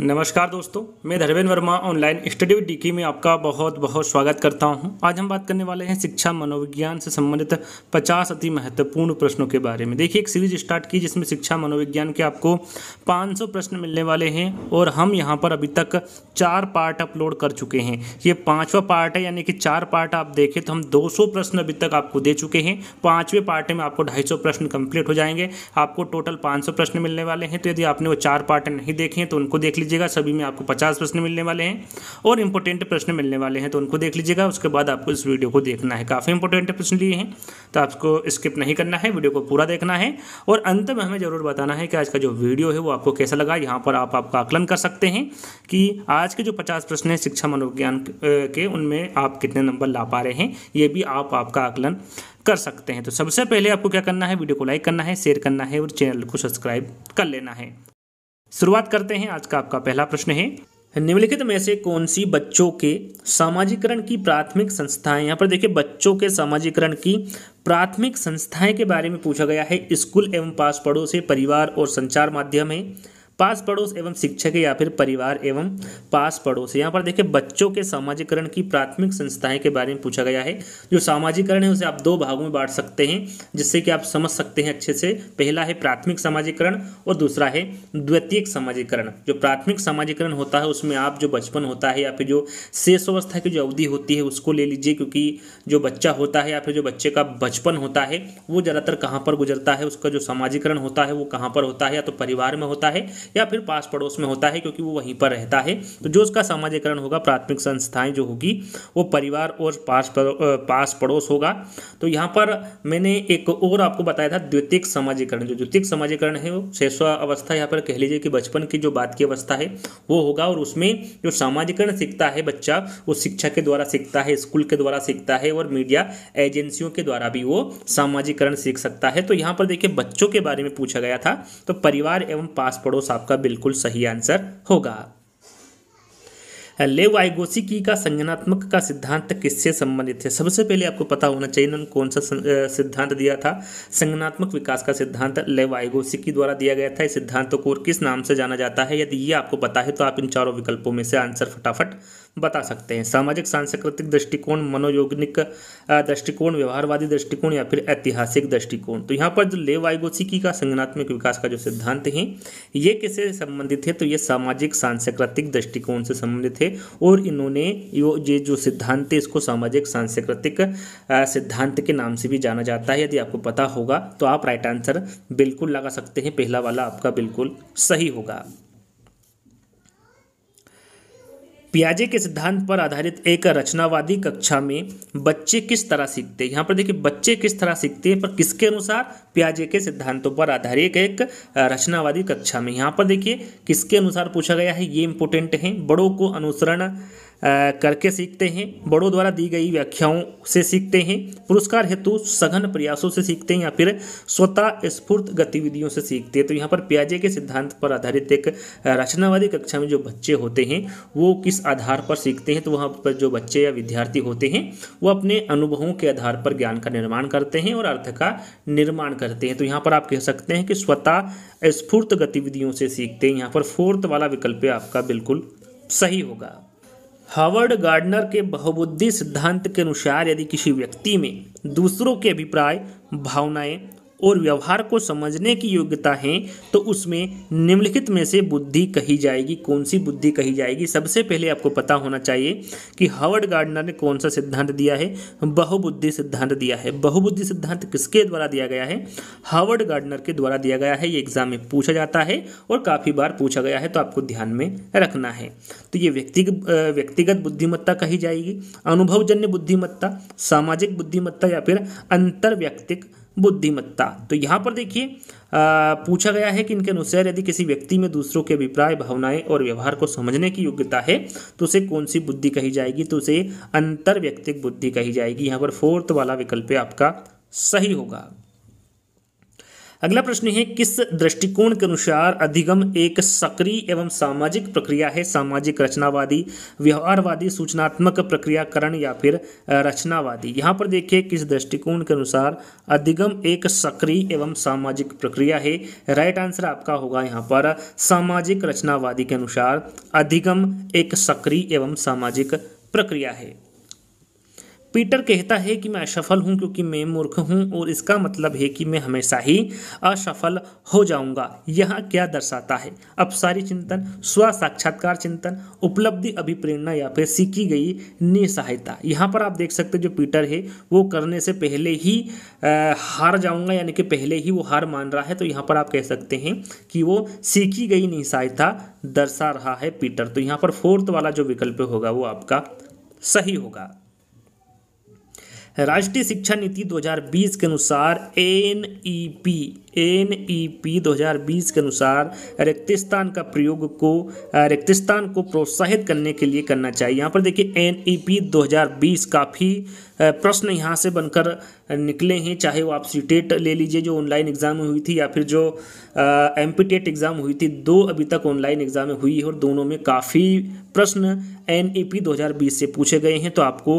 नमस्कार दोस्तों मैं Dharmendra Verma online study with डीकी में आपका बहुत बहुत स्वागत करता हूं। आज हम बात करने वाले हैं शिक्षा मनोविज्ञान से संबंधित 50 अति महत्वपूर्ण प्रश्नों के बारे में देखिए एक सीरीज स्टार्ट की जिसमें शिक्षा मनोविज्ञान के आपको 500 प्रश्न मिलने वाले हैं और हम यहाँ पर अभी तक चार पार्ट अपलोड कर चुके हैं ये पाँचवा पार्ट है यानी कि चार पार्ट आप देखें तो हम दो प्रश्न अभी तक आपको दे चुके हैं पाँचवें पार्ट में आपको ढाई प्रश्न कंप्लीट हो जाएंगे आपको टोटल पाँच प्रश्न मिलने वाले हैं तो यदि आपने वो चार पार्ट नहीं देखे तो उनको देख लीजिएगा सभी में आपको पचास प्रश्न मिलने वाले हैं और इंपॉर्टेंट प्रश्न मिलने वाले हैं तो उनको देख लीजिएगा उसके बाद आपको इस वीडियो को देखना है काफ़ी इंपॉर्टेंट प्रश्न लिए हैं तो आपको स्किप नहीं करना है वीडियो को पूरा देखना है और अंत में हमें ज़रूर बताना है कि आज का जो वीडियो है वो आपको कैसा लगा यहाँ पर आप आपका आकलन कर सकते हैं कि आज के जो पचास प्रश्न हैं शिक्षा मनोविज्ञान के उनमें आप कितने नंबर ला पा रहे हैं ये भी आप आपका आकलन कर सकते हैं तो सबसे पहले आपको क्या करना है वीडियो को लाइक करना है शेयर करना है और चैनल को सब्सक्राइब कर लेना है शुरुआत करते हैं आज का आपका पहला प्रश्न है निम्नलिखित में से कौन सी बच्चों के सामाजिकरण की प्राथमिक संस्थाएं यहाँ पर देखिए बच्चों के सामाजिकरण की प्राथमिक संस्थाएं के बारे में पूछा गया है स्कूल एवं पास पड़ोसी से परिवार और संचार माध्यम है पास पड़ोस एवं शिक्षक या फिर परिवार एवं पास पड़ोस यहाँ पर देखिए बच्चों के सामाजिकरण की प्राथमिक संस्थाएं के बारे में पूछा गया है जो सामाजिकरण है उसे आप दो भागों में बांट सकते हैं जिससे कि आप समझ सकते हैं अच्छे से पहला है प्राथमिक सामाजिकरण और दूसरा है द्वितीयक सामाजिकरण जो प्राथमिक सामाजिकरण होता है उसमें आप जो बचपन होता है या फिर जो शेष अवस्था की जो अवधि होती है उसको ले लीजिए क्योंकि जो बच्चा होता है या फिर जो बच्चे का बचपन होता है वो ज़्यादातर कहाँ पर गुजरता है उसका जो सामाजिकरण होता है वो कहाँ पर होता है या तो परिवार में होता है या फिर पास पड़ोस में होता है क्योंकि वो वहीं पर रहता है तो जो उसका सामाजिकरण होगा प्राथमिक संस्थाएं जो होगी वो परिवार और पास पास पड़ोस होगा तो यहाँ पर मैंने एक और आपको बताया था द्वितीय समाजीकरण जो द्वितीय समाजीकरण है वो शेषवा अवस्था यहाँ पर कह लीजिए कि बचपन की जो बात की अवस्था है वो होगा और उसमें जो सामाजिकरण सीखता है बच्चा वो शिक्षा के द्वारा सीखता है स्कूल के द्वारा सीखता है और मीडिया एजेंसियों के द्वारा भी वो सामाजिकरण सीख सकता है तो यहाँ पर देखिए बच्चों के बारे में पूछा गया था तो परिवार एवं पास पड़ोस आपका बिल्कुल सही आंसर होगा लेव की का संज्ञानात्मक का सिद्धांत किससे संबंधित है सबसे पहले आपको पता होना चाहिए उन्होंने कौन सा सिद्धांत दिया था संज्ञानात्मक विकास का सिद्धांत लेव की द्वारा दिया गया था इस सिद्धांत को और किस नाम से जाना जाता है यदि ये आपको पता है तो आप इन चारों विकल्पों में से आंसर फटाफट बता सकते हैं सामाजिक सांस्कृतिक दृष्टिकोण मनोयोगिक दृष्टिकोण व्यवहारवादी दृष्टिकोण या फिर ऐतिहासिक दृष्टिकोण तो यहाँ पर जो ले वाइगोसिकी का संगनात्मक विकास का जो सिद्धांत है ये किससे संबंधित है तो ये सामाजिक सांस्कृतिक दृष्टिकोण से संबंधित है और इन्होंने यो ये जो सिद्धांत है इसको सामाजिक सांस्कृतिक सिद्धांत के नाम से भी जाना जाता है यदि आपको पता होगा तो आप राइट आंसर बिल्कुल लगा सकते हैं पहला वाला आपका बिल्कुल सही होगा पियाजे के सिद्धांत पर आधारित एक रचनावादी कक्षा में बच्चे किस तरह सीखते हैं यहाँ पर देखिए बच्चे किस तरह सीखते हैं पर किसके अनुसार पियाजे के सिद्धांतों पर आधारित एक रचनावादी कक्षा में यहाँ पर देखिए किसके अनुसार पूछा गया है ये इंपोर्टेंट है बड़ों को अनुसरण करके सीखते हैं बड़ों द्वारा दी गई व्याख्याओं से सीखते हैं पुरस्कार हेतु सघन प्रयासों से सीखते हैं या फिर स्वतः स्फूर्त गतिविधियों से सीखते हैं तो यहाँ पर प्याजे के सिद्धांत पर आधारित एक रचनावादी कक्षा में जो बच्चे होते हैं वो किस आधार पर सीखते हैं तो वहाँ पर जो बच्चे या विद्यार्थी होते हैं वो अपने अनुभवों के आधार पर ज्ञान का निर्माण करते हैं और अर्थ का निर्माण करते हैं तो यहाँ पर आप कह सकते हैं कि स्वतः स्फूर्त गतिविधियों से सीखते हैं यहाँ पर फोर्थ वाला विकल्प आपका बिल्कुल सही होगा हावर्ड गार्डनर के बहुबुद्धि सिद्धांत के अनुसार यदि किसी व्यक्ति में दूसरों के अभिप्राय भावनाएं और व्यवहार को समझने की योग्यता है तो उसमें निम्नलिखित में से बुद्धि कही जाएगी कौन सी बुद्धि कही जाएगी सबसे पहले आपको पता होना चाहिए कि हवर्ड गार्डनर ने कौन सा सिद्धांत दिया है बहुबुद्धि सिद्धांत दिया है बहुबुद्धि सिद्धांत किसके द्वारा दिया गया है हावर्ड गार्डनर के द्वारा दिया गया है ये एग्जाम में पूछा जाता है और काफ़ी बार पूछा गया है तो आपको ध्यान में रखना है तो ये व्यक्तिगत व्यक्तिगत बुद्धिमत्ता कही जाएगी अनुभवजन्य बुद्धिमत्ता सामाजिक बुद्धिमत्ता या फिर अंतर्व्यक्तिक बुद्धिमत्ता तो यहाँ पर देखिए पूछा गया है कि इनके अनुसार यदि किसी व्यक्ति में दूसरों के अभिप्राय भावनाएं और व्यवहार को समझने की योग्यता है तो उसे कौन सी बुद्धि कही जाएगी तो उसे अंतर व्यक्तिक बुद्धि कही जाएगी यहाँ पर फोर्थ वाला विकल्प आपका सही होगा अगला प्रश्न है किस दृष्टिकोण के अनुसार अधिगम एक सक्रिय एवं सामाजिक प्रक्रिया है सामाजिक रचनावादी व्यवहारवादी सूचनात्मक प्रक्रियाकरण या फिर रचनावादी यहाँ पर देखिए किस दृष्टिकोण के अनुसार अधिगम एक सक्रिय एवं सामाजिक प्रक्रिया है राइट आंसर आपका होगा यहाँ पर सामाजिक रचनावादी के अनुसार अधिगम एक सक्रिय एवं सामाजिक प्रक्रिया है पीटर कहता है कि मैं असफल हूँ क्योंकि मैं मूर्ख हूँ और इसका मतलब है कि मैं हमेशा ही असफल हो जाऊँगा यह क्या दर्शाता है अपसारी चिंतन स्व साक्षात्कार चिंतन उपलब्धि अभिप्रेरणा या फिर सीखी गई निसहायता यहाँ पर आप देख सकते जो पीटर है वो करने से पहले ही आ, हार जाऊँगा यानी कि पहले ही वो हार मान रहा है तो यहाँ पर आप कह सकते हैं कि वो सीखी गई निसहायता दर्शा रहा है पीटर तो यहाँ पर फोर्थ वाला जो विकल्प होगा वो आपका सही होगा राष्ट्रीय शिक्षा नीति 2020 के अनुसार N E P N E P बीस के अनुसार रिक्तिस्तान का प्रयोग को रिक्तिस्तान को प्रोत्साहित करने के लिए करना चाहिए यहाँ पर देखिए एन ई पी बीस काफ़ी प्रश्न यहाँ से बनकर निकले हैं चाहे वो आप सी टेट ले लीजिए जो ऑनलाइन एग्ज़ाम में हुई थी या फिर जो एम पी टेट एग्ज़ाम हुई थी दो अभी तक ऑनलाइन एग्ज़ाम में हुई है और दोनों में काफ़ी प्रश्न एन ई पी 2020 से पूछे गए हैं तो आपको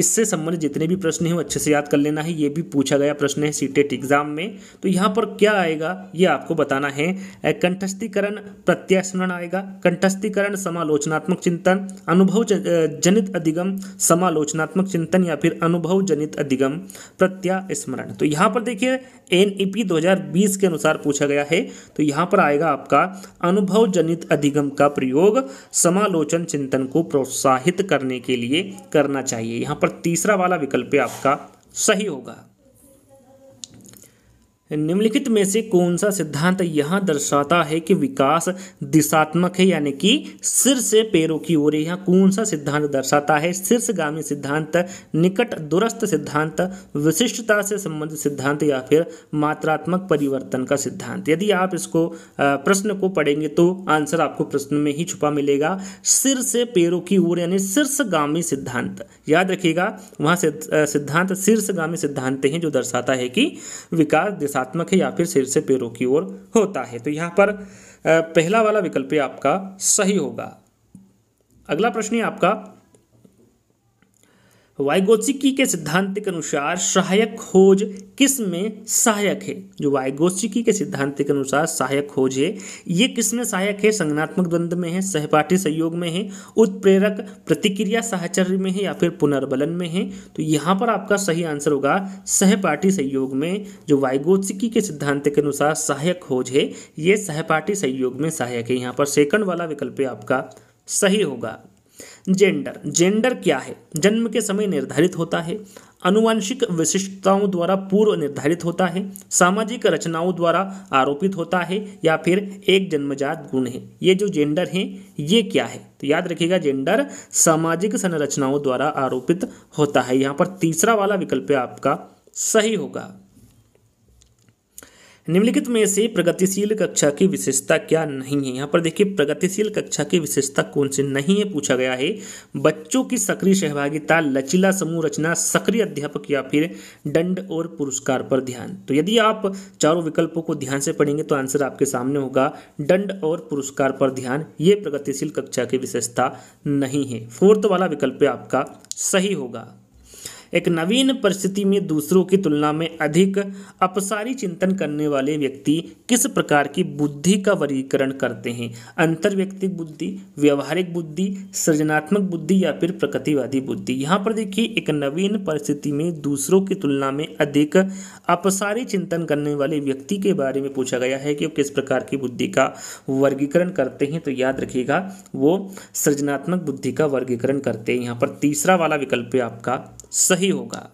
इससे संबंधित जितने भी प्रश्न हैं वो अच्छे से याद कर लेना है ये भी पूछा गया प्रश्न है सी टेट एग्ज़ाम में तो यहाँ यहाँ पर क्या आएगा ये आपको बताना है कंठस्थीकरण प्रत्यास्मरण आएगा कंठस्थीकरण समालोचनात्मक चिंतन अनुभव जनित अधिगम समालोचनात्मक चिंतन या फिर अनुभव जनित अधिगम प्रत्यास्मरण तो यहाँ पर देखिए एन ई पी 2020 के अनुसार पूछा गया है तो यहाँ पर आएगा आपका अनुभव जनित अधिगम का प्रयोग समालोचन चिंतन को प्रोत्साहित करने के लिए करना चाहिए यहाँ पर तीसरा वाला विकल्प आपका सही होगा निम्नलिखित में से कौन सा सिद्धांत यहाँ दर्शाता है कि विकास दिशात्मक है यानी कि सिर से पैरों की ओर यहाँ कौन सा सिद्धांत दर्शाता है शीर्षगामी सिद्धांत निकट दुरस्त सिद्धांत विशिष्टता से संबंधित सिद्धांत या फिर मात्रात्मक परिवर्तन का सिद्धांत यदि आप इसको प्रश्न को पढ़ेंगे तो आंसर आपको प्रश्न में ही छुपा मिलेगा सिर से पैरों की ओर यानी शीर्षगामी सिद्धांत याद रखिएगा वहाँ सिद्धांत शीर्षगामी सिद्धांत है जो दर्शाता है कि विकास दिशा दिशात्मक है या फिर सिर से पैरों की ओर होता है तो यहाँ पर पहला वाला विकल्प आपका सही होगा अगला प्रश्न है आपका वाइगोसिकी के सिद्धांत के अनुसार सहायक खोज किस में सहायक है जो वाइगोसिकी के सिद्धांत के अनुसार सहायक खोज है ये किस में सहायक है संगनात्मक द्वंद्व में है सहपाठी सहयोग में है उत्प्रेरक प्रतिक्रिया साहचर्य में है या फिर पुनर्बलन में है तो यहाँ पर आपका सही आंसर होगा सहपाठी सहयोग में जो वाइगोसिकी के सिद्धांत के अनुसार सहायक खोज है ये सहपाठी सहयोग में सहायक है यहाँ पर सेकंड वाला विकल्प आपका सही होगा जेंडर जेंडर क्या है जन्म के समय निर्धारित होता है अनुवांशिक विशिष्टताओं द्वारा पूर्व निर्धारित होता है सामाजिक रचनाओं द्वारा आरोपित होता है या फिर एक जन्मजात गुण है ये जो जेंडर हैं ये क्या है तो याद रखिएगा जेंडर सामाजिक संरचनाओं द्वारा आरोपित होता है यहाँ पर तीसरा वाला विकल्प आपका सही होगा निम्नलिखित में से प्रगतिशील कक्षा की विशेषता क्या नहीं है यहाँ पर देखिए प्रगतिशील कक्षा की विशेषता कौन सी नहीं है पूछा गया है बच्चों की सक्रिय सहभागिता लचीला समूह रचना सक्रिय अध्यापक या फिर दंड और पुरस्कार पर ध्यान तो यदि आप चारों विकल्पों को ध्यान से पढ़ेंगे तो आंसर आपके सामने होगा दंड और पुरस्कार पर ध्यान ये प्रगतिशील कक्षा की विशेषता नहीं है फोर्थ वाला विकल्प आपका सही होगा एक नवीन परिस्थिति में दूसरों की तुलना में अधिक अपसारी चिंतन करने वाले व्यक्ति किस प्रकार की बुद्धि का वर्गीकरण करते हैं अंतर्व्यक्तिक बुद्धि व्यवहारिक बुद्धि सृजनात्मक बुद्धि या फिर प्रकृतिवादी बुद्धि यहाँ पर देखिए एक नवीन परिस्थिति में दूसरों की तुलना में अधिक अपसारी चिंतन करने वाले व्यक्ति के बारे में पूछा गया है कि वो किस प्रकार की बुद्धि का वर्गीकरण करते हैं तो याद रखिएगा वो सृजनात्मक बुद्धि का वर्गीकरण करते हैं यहाँ पर तीसरा वाला विकल्प आपका सही होगा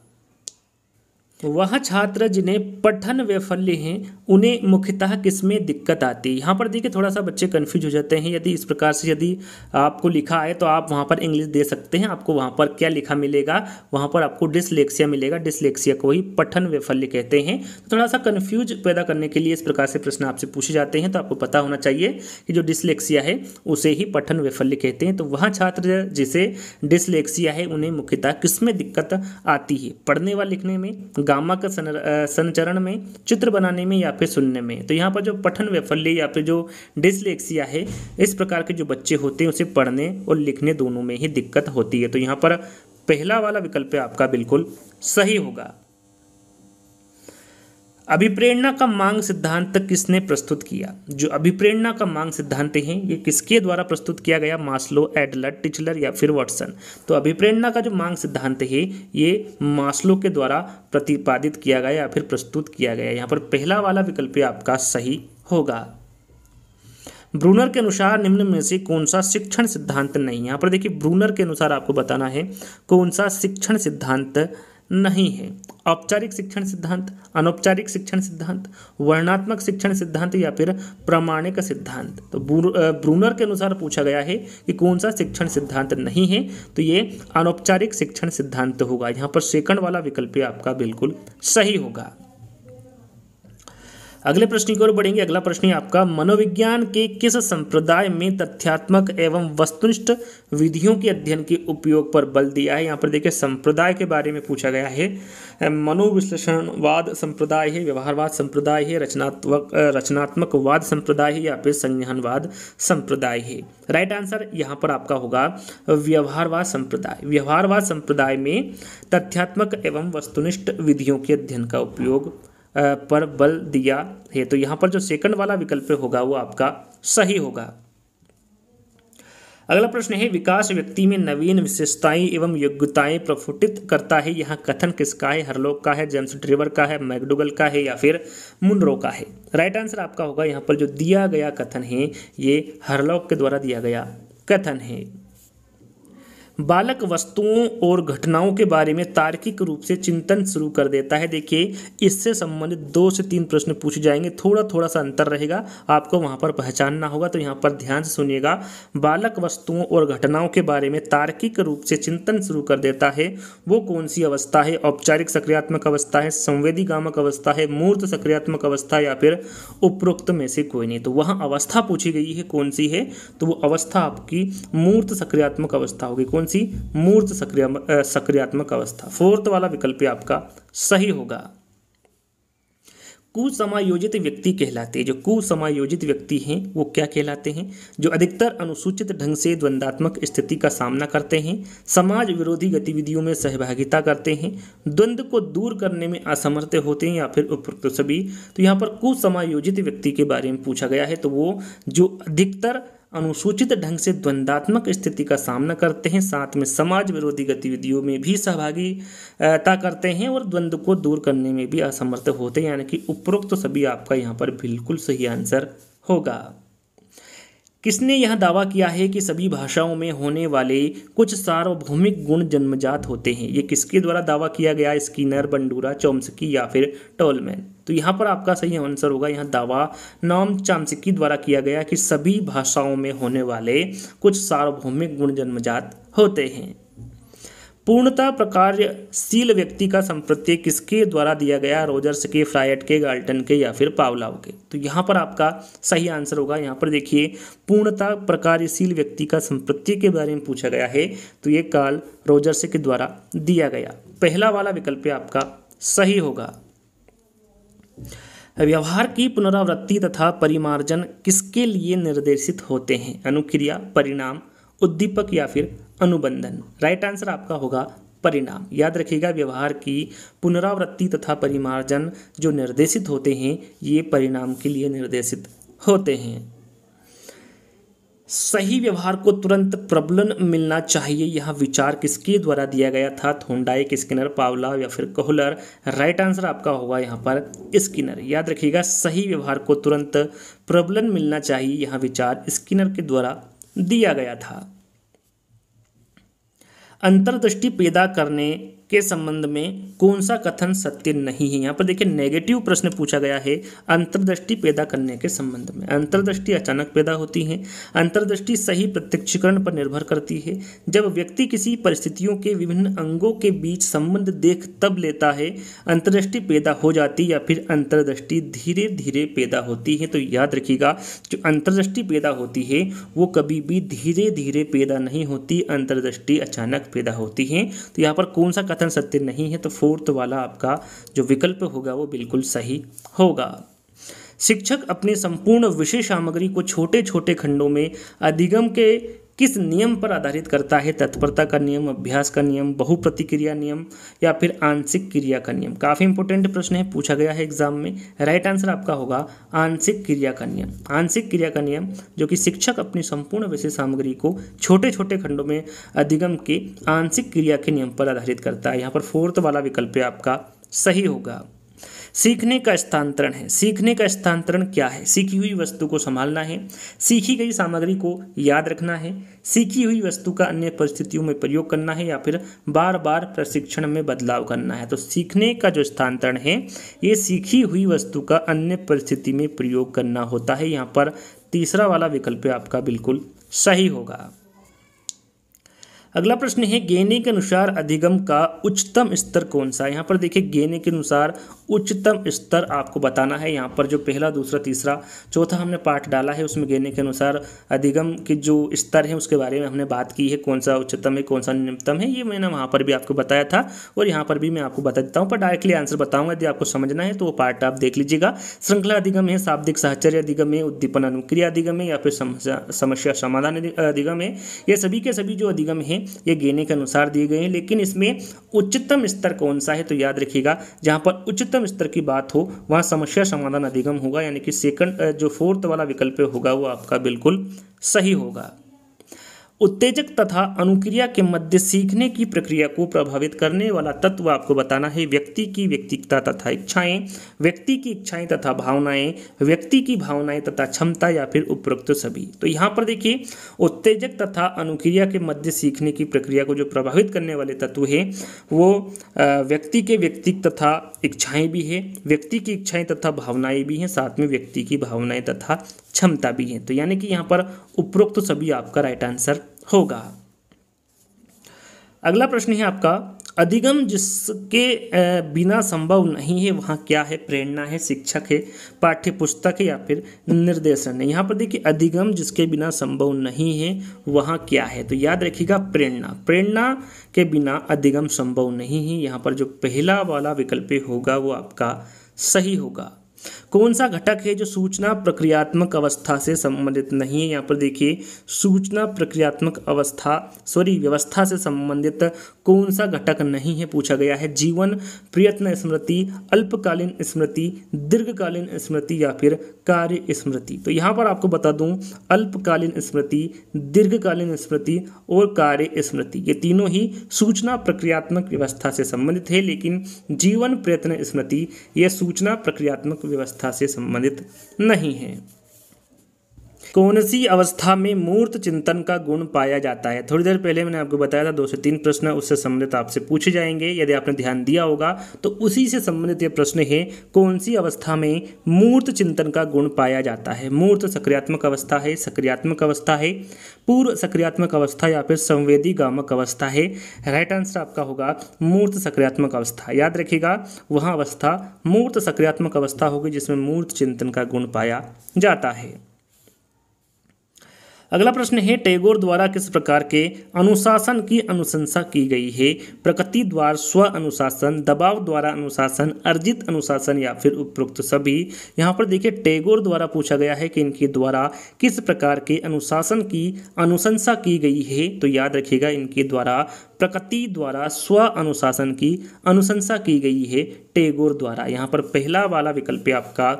वह छात्र जिन्हें पठन वैफल्य हैं उन्हें मुख्यतः किसमें दिक्कत आती है यहाँ पर देखिए थोड़ा सा बच्चे कन्फ्यूज हो जाते हैं यदि इस प्रकार से यदि आपको लिखा है तो आप वहाँ पर इंग्लिश दे सकते हैं आपको वहाँ पर क्या लिखा मिलेगा वहाँ पर आपको डिसलेक्सिया मिलेगा डिसलेक्सिया को ही पठन वैफल्य कहते हैं तो थोड़ा सा कन्फ्यूज पैदा करने के लिए इस प्रकार से प्रश्न आपसे पूछे जाते हैं तो आपको पता होना चाहिए कि जो डिसलेक्सिया है उसे ही पठन वैफल्य कहते हैं तो वह छात्र जिसे डिसलेक्सिया है उन्हें मुख्यतः किसमें दिक्कत आती है पढ़ने व लिखने में गामा का संचरण में चित्र बनाने में या फिर सुनने में तो यहाँ पर जो पठन वैफल्य या फिर जो डिसलेक्सिया है इस प्रकार के जो बच्चे होते हैं उसे पढ़ने और लिखने दोनों में ही दिक्कत होती है तो यहाँ पर पहला वाला विकल्प आपका बिल्कुल सही होगा अभिप्रेरणा का मांग सिद्धांत किसने प्रस्तुत किया जो अभिप्रेरणा का मांग सिद्धांत है ये किसके द्वारा प्रस्तुत किया गया मास्लो एडलर टिचलर या फिर वॉटसन तो अभिप्रेरणा का जो मांग सिद्धांत है ये मास्लो के द्वारा प्रतिपादित किया गया या फिर प्रस्तुत किया गया यहाँ पर पहला वाला विकल्प आपका सही होगा ब्रूनर के अनुसार निम्न में से कौन सा शिक्षण सिद्धांत नहीं यहाँ पर देखिए ब्रूनर के अनुसार आपको बताना है कौन सा शिक्षण सिद्धांत नहीं है औपचारिक शिक्षण सिद्धांत अनौपचारिक शिक्षण सिद्धांत वर्णात्मक शिक्षण सिद्धांत या फिर प्रमाणिक सिद्धांत तो ब्रूनर के अनुसार पूछा गया है कि कौन सा शिक्षण सिद्धांत नहीं है तो ये अनौपचारिक शिक्षण सिद्धांत होगा यहाँ पर सेकंड वाला विकल्प आपका बिल्कुल सही होगा अगले प्रश्न की ओर बढ़ेंगे अगला प्रश्न है आपका मनोविज्ञान के किस संप्रदाय में तथ्यात्मक एवं वस्तुनिष्ठ विधियों के अध्ययन के उपयोग पर बल दिया है यहाँ पर देखिए संप्रदाय के बारे में पूछा गया है मनोविश्लेषणवाद संप्रदाय है व्यवहारवाद संप्रदाय है रचनात्मक रचनात्मकवाद संप्रदाय है या फिर संज्ञानवाद संप्रदाय है राइट आंसर यहाँ पर आपका होगा व्यवहारवाद संप्रदाय व्यवहारवाद संप्रदाय में तथ्यात्मक एवं वस्तुनिष्ठ विधियों के अध्ययन का उपयोग पर बल दिया है तो यहाँ पर जो सेकंड वाला विकल्प होगा वो आपका सही होगा अगला प्रश्न है विकास व्यक्ति में नवीन विशेषताएं एवं योग्यताएं प्रफुटित करता है यहाँ कथन किसका है हरलोक का है जेम्स ड्रीवर का है मैकडुगल का है या फिर मुनरो का है राइट आंसर आपका होगा यहाँ पर जो दिया गया कथन है ये हरलोक के द्वारा दिया गया कथन है बालक वस्तुओं और घटनाओं के बारे में तार्किक रूप से चिंतन शुरू कर देता है देखिए इससे संबंधित दो से तीन प्रश्न पूछे जाएंगे थोड़ा थोड़ा सा अंतर रहेगा आपको वहां पर पहचानना होगा तो यहाँ पर ध्यान से सुनिएगा बालक वस्तुओं और घटनाओं के बारे में तार्किक रूप से चिंतन शुरू कर देता है वो कौन सी अवस्था है औपचारिक सक्रियात्मक अवस्था है संवेदी अवस्था है मूर्त सक्रियात्मक अवस्था या फिर उपरोक्त में से कोई नहीं तो वहाँ अवस्था पूछी गई है कौन सी है तो वो अवस्था आपकी मूर्त सक्रियात्मक अवस्था होगी कौन कौन सी मूर्त सक्रिय सक्रियात्मक अवस्था फोर्थ वाला विकल्प आपका सही होगा कुसमायोजित व्यक्ति कहलाते हैं जो कुसमायोजित व्यक्ति हैं वो क्या कहलाते हैं जो अधिकतर अनुसूचित ढंग से द्वंद्वात्मक स्थिति का सामना करते हैं समाज विरोधी गतिविधियों में सहभागिता करते हैं द्वंद्व को दूर करने में असमर्थ होते हैं या फिर उपयुक्त सभी तो यहाँ पर कुसमायोजित व्यक्ति के बारे में पूछा गया है तो वो जो अधिकतर अनुसूचित ढंग से द्वंद्वात्मक स्थिति का सामना करते हैं साथ में समाज विरोधी गतिविधियों में भी सहभागिता करते हैं और द्वंद्व को दूर करने में भी असमर्थ होते हैं यानी कि उपरोक्त तो सभी आपका यहाँ पर बिल्कुल सही आंसर होगा किसने यह दावा किया है कि सभी भाषाओं में होने वाले कुछ सार्वभौमिक गुण जन्मजात होते हैं ये किसके द्वारा दावा किया गया स्कीनर बंडूरा चौमसकी या फिर टोलमैन तो यहाँ पर आपका सही आंसर होगा यहाँ दावा नॉम चामसिकी द्वारा किया गया कि सभी भाषाओं में होने वाले कुछ सार्वभौमिक गुण जन्मजात होते हैं पूर्णता सील व्यक्ति का संप्रत्य किसके द्वारा दिया गया रोजर्स के फ्रायट के गाल्टन के या फिर पावलाव के तो यहाँ पर आपका सही आंसर होगा यहाँ पर देखिए पूर्णता सील व्यक्ति का संप्रत्य के बारे में पूछा गया है तो ये काल रोजर्स के द्वारा दिया गया पहला वाला विकल्प आपका सही होगा व्यवहार की पुनरावृत्ति तथा परिमार्जन किसके लिए निर्देशित होते हैं अनुक्रिया परिणाम उद्दीपक या फिर अनुबंधन राइट आंसर आपका होगा परिणाम याद रखिएगा व्यवहार की पुनरावृत्ति तथा परिमार्जन जो निर्देशित होते हैं ये परिणाम के लिए निर्देशित होते हैं सही व्यवहार को तुरंत प्रबलन मिलना चाहिए यह विचार किसके द्वारा दिया गया था थोंडाइक स्किनर पावला या फिर कोहलर राइट आंसर आपका होगा यहाँ पर स्किनर याद रखिएगा सही व्यवहार को तुरंत प्रबलन मिलना चाहिए यह विचार स्किनर के द्वारा दिया गया था अंतर्दृष्टि पैदा करने के संबंध में कौन सा कथन सत्य नहीं है यहाँ पर देखिए नेगेटिव प्रश्न पूछा गया है अंतर्दृष्टि पैदा करने के संबंध में अंतर्दृष्टि अचानक पैदा होती है अंतर्दृष्टि सही प्रत्यक्षीकरण पर निर्भर करती है जब व्यक्ति किसी परिस्थितियों के विभिन्न अंगों के बीच संबंध देख तब लेता है अंतर्दृष्टि पैदा हो जाती या फिर अंतर्दृष्टि धीरे धीरे पैदा होती है तो याद रखिएगा जो अंतर्दृष्टि पैदा होती है वो कभी भी धीरे धीरे पैदा नहीं होती अंतर्दृष्टि अचानक पैदा होती है तो यहाँ पर कौन सा कथन सत्य नहीं है तो फोर्थ वाला आपका जो विकल्प होगा वो बिल्कुल सही होगा शिक्षक अपने संपूर्ण विषय सामग्री को छोटे छोटे खंडों में अधिगम के किस नियम पर आधारित करता है तत्परता का नियम अभ्यास का नियम बहुप्रतिक्रिया नियम या फिर आंशिक क्रिया का नियम काफ़ी इंपॉर्टेंट प्रश्न है पूछा गया है एग्जाम में राइट आंसर आपका होगा आंशिक क्रिया का नियम आंशिक क्रिया का नियम जो कि शिक्षक अपनी संपूर्ण विषय सामग्री को छोटे छोटे खंडों में अधिगम के आंशिक क्रिया के नियम पर आधारित करता है यहाँ पर फोर्थ वाला विकल्प आपका सही होगा सीखने का स्थानांतरण है सीखने का स्थानांतरण क्या है सीखी हुई वस्तु को संभालना है सीखी गई सामग्री को याद रखना है सीखी हुई वस्तु का अन्य परिस्थितियों में प्रयोग करना है या फिर बार बार प्रशिक्षण में बदलाव करना है तो सीखने का जो स्थानांतरण है ये सीखी हुई वस्तु का अन्य परिस्थिति में प्रयोग करना होता है यहाँ पर तीसरा वाला विकल्प आपका बिल्कुल सही होगा अगला प्रश्न है गेने के अनुसार अधिगम का उच्चतम स्तर कौन सा यहाँ पर देखिए गेने के अनुसार उच्चतम स्तर आपको बताना है यहाँ पर जो पहला दूसरा तीसरा चौथा हमने पार्ट डाला है उसमें गेने के अनुसार अधिगम के जो स्तर है उसके बारे में हमने बात की है कौन सा उच्चतम है कौन सा निम्नतम है ये मैंने वहाँ पर भी आपको बताया था और यहाँ पर भी मैं आपको बता देता हूँ पर डायरेक्टली आंसर बताऊँगा यदि आपको समझना है तो वो पार्ट आप देख लीजिएगा श्रृंखला अधिगम है शाब्दिक साहचर्य अधिगम है उद्दीपन अनुक्रिया अधिगम है या फिर समस्या समाधान अधिगम है ये सभी के सभी जो अधिगम हैं ये गेने के अनुसार दिए गए हैं लेकिन इसमें उच्चतम स्तर कौन सा है तो याद रखिएगा जहाँ पर उच्चतम अधिकतम स्तर की बात हो वहाँ समस्या समाधान अधिगम होगा यानी कि सेकंड जो फोर्थ वाला विकल्प होगा वो आपका बिल्कुल सही होगा उत्तेजक तथा अनुक्रिया के मध्य सीखने की प्रक्रिया को प्रभावित करने वाला तत्व आपको बताना है व्यक्ति की व्यक्तिकता तथा इच्छाएं व्यक्ति की इच्छाएं तथा भावनाएं व्यक्ति की भावनाएं तथा क्षमता या फिर उपरोक्त सभी तो यहाँ पर देखिए उत्तेजक तथा अनुक्रिया के मध्य सीखने की प्रक्रिया को जो प्रभावित करने वाले तत्व है वो व्यक्ति के व्यक्तिक तथा इच्छाएं भी है व्यक्ति की इच्छाएं तथा भावनाएं भी हैं साथ में व्यक्ति की भावनाएं तथा क्षमता भी है तो यानी कि यहाँ पर उपरोक्त सभी आपका राइट आंसर होगा अगला प्रश्न है आपका अधिगम जिसके बिना संभव नहीं है वहाँ क्या है प्रेरणा है शिक्षक है पाठ्य पुस्तक है या फिर निर्देशन है यहाँ पर देखिए अधिगम जिसके बिना संभव नहीं है वहाँ क्या है तो याद रखिएगा प्रेरणा प्रेरणा के बिना अधिगम संभव नहीं है यहाँ पर जो पहला वाला विकल्प होगा वो आपका सही होगा कौन सा घटक है जो सूचना प्रक्रियात्मक अवस्था से संबंधित नहीं है यहाँ पर देखिए सूचना प्रक्रियात्मक अवस्था सॉरी व्यवस्था से संबंधित कौन सा घटक नहीं है पूछा गया है जीवन प्रयत्न स्मृति अल्पकालीन स्मृति दीर्घकालीन स्मृति या फिर कार्य स्मृति तो यहाँ पर आपको बता दूँ अल्पकालीन स्मृति दीर्घकालीन स्मृति और कार्य स्मृति ये तीनों ही सूचना प्रक्रियात्मक व्यवस्था से संबंधित है लेकिन जीवन प्रयत्न स्मृति यह सूचना प्रक्रियात्मक व्यवस्था से संबंधित नहीं है कौन सी अवस्था में मूर्त चिंतन का गुण पाया जाता है थोड़ी देर पहले मैंने आपको बताया था दो से तीन प्रश्न उससे संबंधित आपसे पूछे जाएंगे यदि आपने ध्यान दिया होगा तो उसी से संबंधित ये प्रश्न है कौन सी अवस्था में मूर्त चिंतन का गुण पाया जाता है मूर्त सक्रियात्मक अवस्था है सक्रियात्मक अवस्था है पूर्व सक्रियात्मक अवस्था या फिर संवेदी गामक अवस्था है राइट आंसर आपका होगा मूर्त सक्रियात्मक अवस्था याद रखिएगा वह अवस्था मूर्त सक्रियात्मक अवस्था होगी जिसमें मूर्त चिंतन का गुण पाया जाता है अगला प्रश्न है टैगोर द्वारा किस प्रकार के अनुशासन की अनुशंसा की गई है प्रकृति द्वारा स्व अनुशासन दबाव द्वारा अनुशासन अर्जित अनुशासन या फिर उपरोक्त सभी यहाँ पर देखिए टैगोर द्वारा पूछा गया है कि इनके द्वारा किस प्रकार के अनुशासन की अनुशंसा की गई है तो याद रखिएगा इनके द्वारा प्रकृति द्वारा स्व अनुशासन की अनुशंसा की गई है टेगोर द्वारा यहाँ पर पहला वाला विकल्प आपका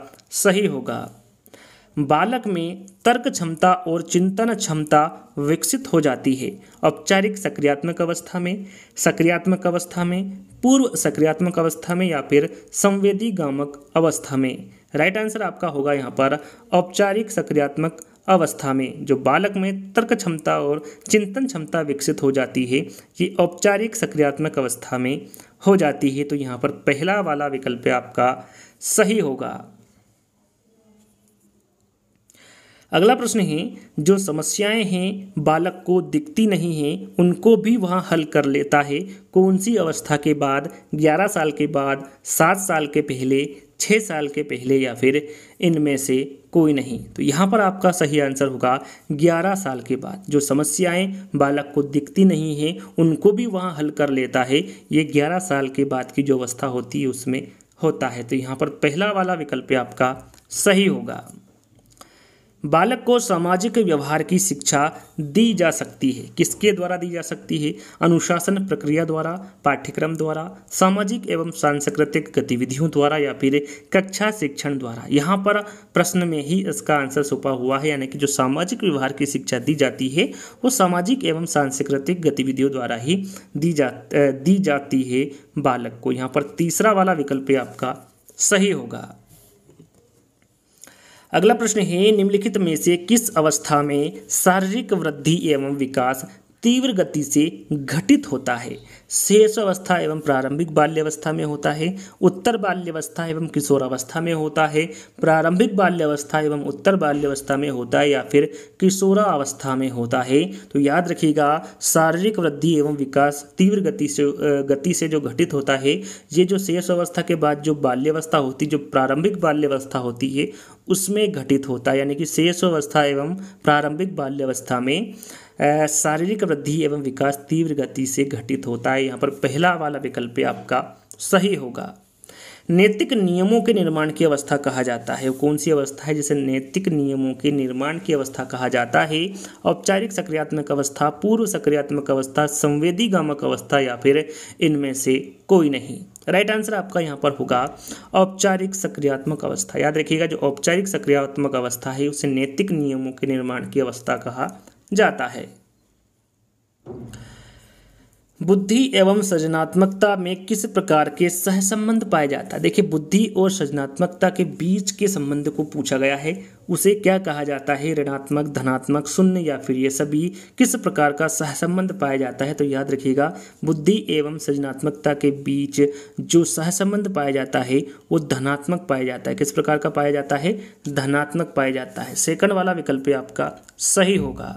सही होगा बालक में तर्क क्षमता और चिंतन क्षमता विकसित हो जाती है औपचारिक सक्रियात्मक अवस्था में सक्रियात्मक अवस्था में पूर्व सक्रियात्मक अवस्था में या फिर संवेदी गामक अवस्था में राइट आंसर आपका होगा यहाँ पर औपचारिक सक्रियात्मक अवस्था में जो बालक में तर्क क्षमता और चिंतन क्षमता विकसित हो जाती है ये औपचारिक सक्रियात्मक अवस्था में हो जाती है तो यहाँ पर पहला वाला विकल्प आपका सही होगा अगला प्रश्न है जो समस्याएं हैं बालक को दिखती नहीं हैं उनको भी वह हल कर लेता है कौन सी अवस्था के बाद ग्यारह साल के बाद सात साल के पहले छः साल के पहले या फिर इनमें से कोई नहीं तो यहाँ पर आपका सही आंसर होगा ग्यारह साल के बाद जो समस्याएं बालक को दिखती नहीं हैं उनको भी वह हल कर लेता है ये ग्यारह साल के बाद की जो अवस्था होती है उसमें होता है तो यहाँ पर पहला वाला विकल्प आपका सही होगा बालक को सामाजिक व्यवहार की शिक्षा दी जा सकती है किसके द्वारा दी जा सकती है अनुशासन प्रक्रिया द्वारा पाठ्यक्रम द्वारा सामाजिक एवं सांस्कृतिक गतिविधियों द्वारा या फिर कक्षा शिक्षण द्वारा यहाँ पर प्रश्न में ही इसका आंसर छुपा हुआ है यानी कि जो सामाजिक व्यवहार की शिक्षा दी जाती है वो सामाजिक एवं सांस्कृतिक गतिविधियों द्वारा ही दी जा दी जाती है बालक को यहाँ पर तीसरा वाला विकल्प आपका सही होगा अगला प्रश्न है निम्नलिखित में से किस अवस्था में शारीरिक वृद्धि एवं विकास तीव्र गति से घटित होता है शेष अवस्था एवं प्रारंभिक बाल्यावस्था में होता है उत्तर बाल्यावस्था एवं किशोरावस्था में होता है प्रारंभिक बाल्यावस्था एवं उत्तर बाल्यावस्था में होता है या फिर किशोरावस्था में होता है तो याद रखिएगा शारीरिक वृद्धि एवं विकास तीव्र गति से गति से जो घटित होता है ये जो शेष अवस्था के बाद जो बाल्यावस्था होती जो प्रारंभिक बाल्यावस्था होती है उसमें घटित होता है यानी कि शेषोवस्था एवं प्रारंभिक बाल्यावस्था में शारीरिक वृद्धि एवं विकास तीव्र गति से घटित होता है यहाँ पर पहला वाला विकल्प आपका सही होगा नैतिक नियमों के निर्माण की अवस्था कहा जाता है कौन सी अवस्था है जिसे नैतिक नियमों के निर्माण की अवस्था कहा जाता है औपचारिक सक्रियात्मक अवस्था पूर्व सक्रियात्मक अवस्था संवेदी गामक अवस्था या फिर इनमें से कोई नहीं राइट आंसर आपका यहाँ पर होगा औपचारिक सक्रियात्मक अवस्था याद रखिएगा जो औपचारिक सक्रियात्मक अवस्था है उसे नैतिक नियमों के निर्माण की अवस्था कहा जाता है बुद्धि एवं सृजनात्मकता में किस प्रकार के सहसंबंध पाया जाता है देखिए बुद्धि और सृजनात्मकता के बीच के संबंध को पूछा गया है उसे क्या कहा जाता है ऋणात्मक धनात्मक शून्य या फिर ये सभी किस प्रकार का सहसंबंध पाया जाता है तो याद रखिएगा बुद्धि एवं सृजनात्मकता के बीच जो सहसंबंध पाया जाता है वो धनात्मक पाया जाता है किस प्रकार का पाया जाता है धनात्मक पाया जाता है सेकंड वाला विकल्प आपका सही होगा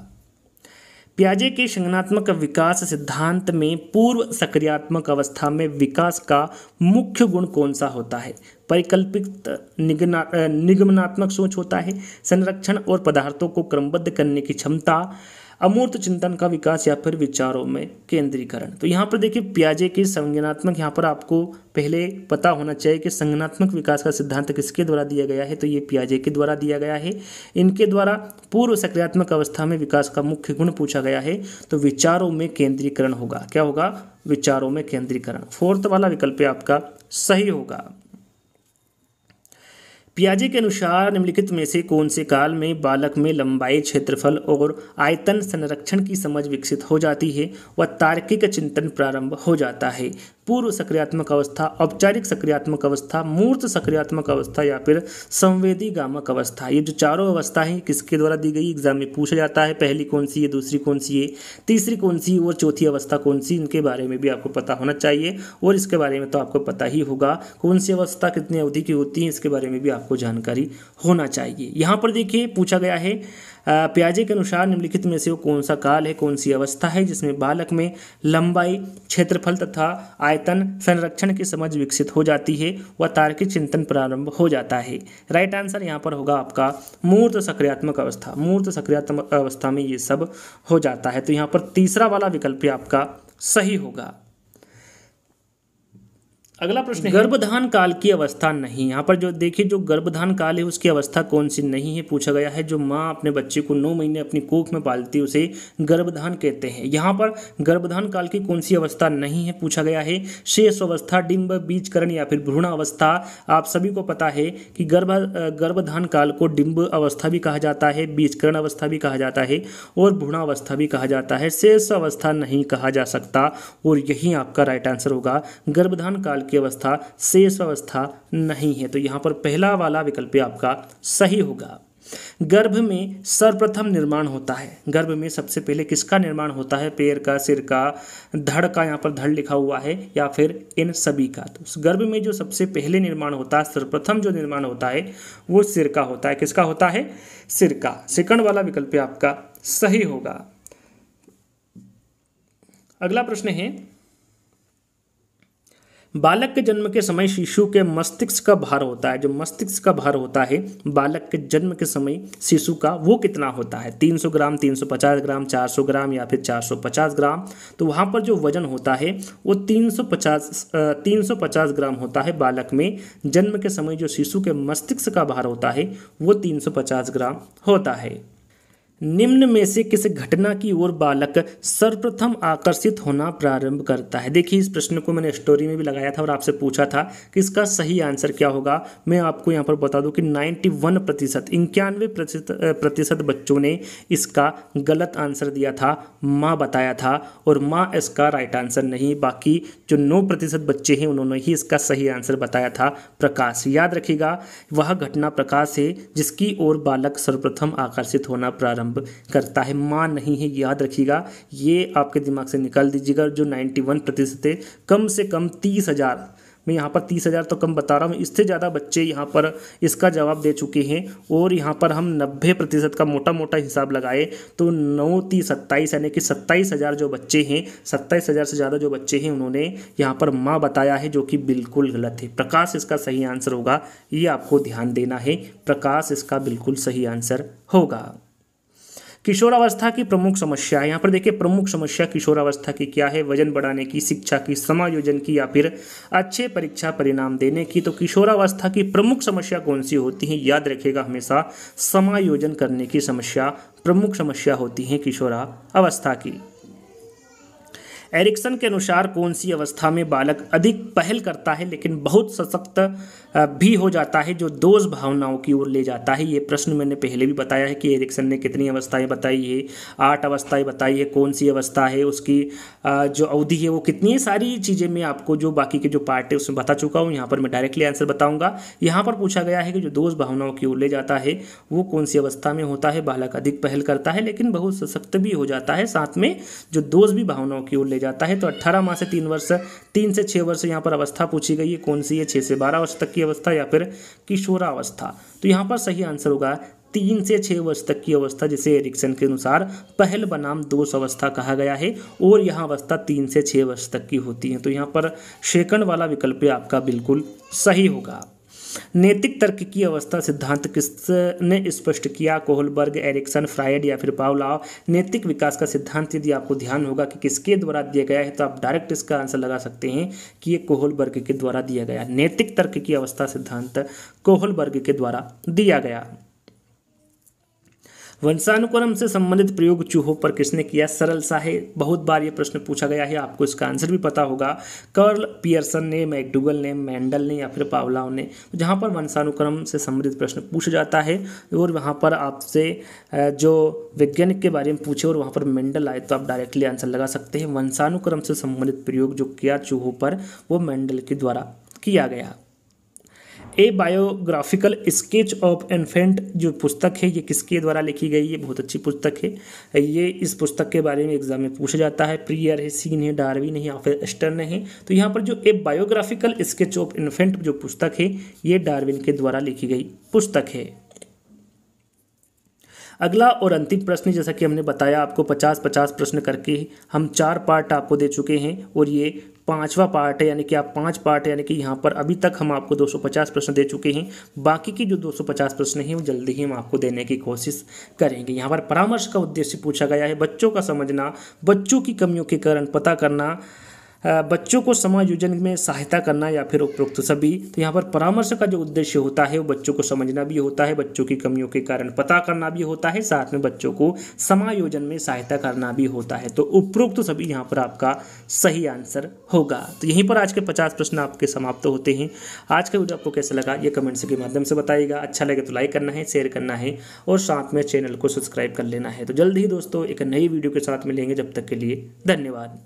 प्याजे के संगनात्मक विकास सिद्धांत में पूर्व सक्रियात्मक अवस्था में विकास का मुख्य गुण कौन सा होता है परिकल्पित निगना निगमनात्मक सोच होता है संरक्षण और पदार्थों को क्रमबद्ध करने की क्षमता अमूर्त चिंतन का विकास या फिर विचारों में केंद्रीकरण तो यहाँ पर देखिए प्याजे के संज्ञानात्मक यहाँ पर आपको पहले पता होना चाहिए कि संज्ञानात्मक विकास का सिद्धांत किसके द्वारा दिया गया है तो ये प्याजे के द्वारा दिया गया है इनके द्वारा पूर्व सक्रियात्मक अवस्था में विकास का मुख्य गुण पूछा गया है तो विचारों में केंद्रीकरण होगा क्या होगा विचारों में केंद्रीकरण फोर्थ वाला विकल्प आपका सही होगा पियाजे के अनुसार निम्नलिखित में से कौन से काल में बालक में लंबाई क्षेत्रफल और आयतन संरक्षण की समझ विकसित हो जाती है व तार्किक चिंतन प्रारंभ हो जाता है पूर्व सक्रियात्मक अवस्था औपचारिक सक्रियात्मक अवस्था मूर्त सक्रियात्मक अवस्था या फिर संवेदी गामक अवस्था ये जो चारों अवस्था है किसके द्वारा दी गई एग्जाम में पूछा जाता है पहली कौन सी है दूसरी कौन सी है तीसरी कौन सी और चौथी अवस्था कौन सी इनके बारे में भी आपको पता होना चाहिए और इसके बारे में तो आपको पता ही होगा कौन सी अवस्था कितनी अवधि की होती है इसके बारे में भी आप आपको जानकारी होना चाहिए यहाँ पर देखिए पूछा गया है प्याजे के अनुसार निम्नलिखित में से वो कौन सा काल है कौन सी अवस्था है जिसमें बालक में लंबाई क्षेत्रफल तथा आयतन संरक्षण की समझ विकसित हो जाती है व तार्किक चिंतन प्रारंभ हो जाता है राइट आंसर यहाँ पर होगा आपका मूर्त सक्रियात्मक अवस्था मूर्त सक्रियात्मक अवस्था में ये सब हो जाता है तो यहाँ पर तीसरा वाला विकल्प आपका सही होगा अगला प्रश्न गर्भधान काल की अवस्था नहीं यहाँ पर जो देखिए जो गर्भधान काल है उसकी अवस्था कौन सी नहीं है पूछा गया है जो माँ अपने बच्चे को नौ महीने अपनी कोख में पालती है उसे गर्भधान कहते हैं यहाँ पर गर्भधान काल की कौन सी अवस्था नहीं है पूछा गया है शेष अवस्था डिम्ब बीजकरण या फिर भ्रूण अवस्था आप सभी को पता है कि गर्भ गर्भधान काल को डिम्ब अवस्था भी कहा जाता है बीजकरण अवस्था भी कहा जाता है और भ्रूणावस्था भी कहा जाता है शेष अवस्था नहीं कहा जा सकता और यही आपका राइट आंसर होगा गर्भधान काल की अवस्था शेष अवस्था नहीं है तो यहाँ पर पहला वाला विकल्प आपका सही होगा गर्भ में सर्वप्रथम निर्माण होता है गर्भ में सबसे पहले किसका निर्माण होता है पैर का सिर का धड़ का यहाँ पर धड़ लिखा हुआ है या फिर इन सभी का तो गर्भ में जो सबसे पहले निर्माण होता है सर्वप्रथम जो निर्माण होता है वो सिर का होता है किसका होता है सिर का सेकंड वाला विकल्प आपका सही होगा अगला प्रश्न है बालक के जन्म के समय शिशु के मस्तिष्क का भार होता है जो मस्तिष्क का भार होता है बालक के जन्म के समय शिशु का वो कितना होता है 300 ग्राम 350 ग्राम 400 ग्राम या फिर 450 ग्राम तो वहाँ पर जो वजन होता है वो 350 350 ग्राम होता है बालक में जन्म के समय जो शिशु के मस्तिष्क का भार होता है वो 350 ग्राम होता है निम्न में से किस घटना की ओर बालक सर्वप्रथम आकर्षित होना प्रारंभ करता है देखिए इस प्रश्न को मैंने स्टोरी में भी लगाया था और आपसे पूछा था कि इसका सही आंसर क्या होगा मैं आपको यहाँ पर बता दूँ कि 91 प्रतिशत इक्यानवे प्रतिशत बच्चों ने इसका गलत आंसर दिया था माँ बताया था और माँ इसका राइट आंसर नहीं बाकी जो नौ प्रतिशत बच्चे हैं उन्होंने ही इसका सही आंसर बताया था प्रकाश याद रखिएगा वह घटना प्रकाश है जिसकी ओर बालक सर्वप्रथम आकर्षित होना प्रारंभ प्रारंभ करता है माँ नहीं है याद रखिएगा ये आपके दिमाग से निकाल दीजिएगा जो नाइन्टी वन प्रतिशत है कम से कम तीस हज़ार मैं यहाँ पर तीस हज़ार तो कम बता रहा हूँ इससे ज़्यादा बच्चे यहाँ पर इसका जवाब दे चुके हैं और यहाँ पर हम नब्बे प्रतिशत का मोटा मोटा हिसाब लगाए तो नौ तीस सत्ताईस यानी कि सत्ताईस हज़ार जो बच्चे हैं सत्ताईस हज़ार से ज़्यादा जो बच्चे हैं उन्होंने यहाँ पर माँ बताया है जो कि बिल्कुल गलत है प्रकाश इसका सही आंसर होगा ये आपको ध्यान देना है प्रकाश इसका बिल्कुल सही आंसर होगा किशोरावस्था की प्रमुख समस्या यहाँ पर देखिए प्रमुख समस्या किशोरावस्था की क्या है वजन बढ़ाने की शिक्षा की समायोजन की या फिर अच्छे परीक्षा परिणाम देने की तो किशोरावस्था की प्रमुख समस्या कौन सी होती है याद रखेगा हमेशा समायोजन करने की समस्या प्रमुख समस्या होती है किशोरा अवस्था की एरिक्सन के अनुसार कौन सी अवस्था में बालक अधिक पहल करता है लेकिन बहुत सशक्त भी हो जाता है जो दोष भावनाओं की ओर ले जाता है ये प्रश्न मैंने पहले भी बताया है कि एरिक्सन ने कितनी अवस्थाएं बताई है आठ अवस्थाएं बताई है कौन सी अवस्था है उसकी जो अवधि है वो कितनी है सारी चीज़ें मैं आपको जो बाकी के जो पार्ट है उसमें बता चुका हूँ यहाँ पर मैं डायरेक्टली आंसर बताऊँगा यहाँ पर पूछा गया है कि जो दोष भावनाओं की ओर ले जाता है वो कौन सी अवस्था में होता है बालक अधिक पहल करता है लेकिन बहुत सशक्त भी हो जाता है साथ में जो दोष भी भावनाओं की ओर ले जाता जाता है तो अट्ठारह माह से तीन वर्ष तीन से छः वर्ष यहाँ पर अवस्था पूछी गई है कौन सी है छः से बारह वर्ष तक की अवस्था या फिर किशोरावस्था तो यहाँ पर सही आंसर होगा तीन से छः वर्ष तक की अवस्था जिसे एरिक्सन के अनुसार पहल बनाम दोष अवस्था कहा गया है और यह अवस्था तीन से छः वर्ष तक की होती है तो यहाँ पर शेकंड वाला विकल्प आपका बिल्कुल सही होगा नैतिक तर्क की अवस्था सिद्धांत किसने स्पष्ट किया कोहलबर्ग एरिक्सन फ्रायड या फिर पावलाव नैतिक विकास का सिद्धांत यदि आपको ध्यान होगा कि किसके द्वारा दिया गया है तो आप डायरेक्ट इसका आंसर लगा सकते हैं कि ये कोहलबर्ग के द्वारा दिया गया नैतिक तर्क की अवस्था सिद्धांत कोहलबर्ग के द्वारा दिया गया वंशानुक्रम से संबंधित प्रयोग चूहों पर किसने किया सरल सा है बहुत बार ये प्रश्न पूछा गया है आपको इसका आंसर भी पता होगा कर्ल पियर्सन ने मैकडूगल ने मैंडल ने या फिर पावलाव ने तो जहाँ पर वंशानुक्रम से संबंधित प्रश्न पूछा जाता है और वहाँ पर आपसे जो वैज्ञानिक के बारे में पूछे और वहाँ पर मेंडल आए तो आप डायरेक्टली आंसर लगा सकते हैं वंशानुक्रम से संबंधित प्रयोग जो किया चूहों पर वो मैंडल के द्वारा किया गया a biographical sketch of infant जो पुस्तक है ये किसके द्वारा लिखी गई है बहुत अच्छी पुस्तक है ये इस पुस्तक के बारे में एग्जाम में पूछा जाता है प्रियर है सीन है डारवी नहीं या फिर एस्टर्न है तो यहाँ पर जो a biographical sketch of infant जो पुस्तक है ये डारविन के द्वारा लिखी गई पुस्तक है अगला और अंतिम प्रश्न जैसा कि हमने बताया आपको 50-50 प्रश्न करके हम चार पार्ट आपको दे चुके हैं और ये पांचवा पार्ट है यानी कि आप पांच पार्ट यानी कि यहाँ पर अभी तक हम आपको 250 प्रश्न दे चुके हैं बाकी के जो 250 प्रश्न हैं वो जल्दी ही हम आपको देने की कोशिश करेंगे यहाँ पर परामर्श का उद्देश्य पूछा गया है बच्चों का समझना बच्चों की कमियों के कारण पता करना बच्चों को समायोजन में सहायता करना या फिर उपरोक्त सभी तो यहाँ पर परामर्श का जो उद्देश्य होता है वो बच्चों को समझना भी होता है बच्चों की कमियों के कारण पता करना भी होता है साथ में बच्चों को समायोजन में सहायता करना भी होता है तो उपरोक्त सभी यहाँ पर आपका सही आंसर होगा तो यहीं पर आज के पचास प्रश्न आपके समाप्त तो होते हैं आज का वीडियो आपको कैसा लगा ये कमेंट्स के माध्यम से बताइएगा अच्छा लगे तो लाइक करना है शेयर करना है और साथ में चैनल को सब्सक्राइब कर लेना है तो जल्द ही दोस्तों एक नई वीडियो के साथ मिलेंगे जब तक के लिए धन्यवाद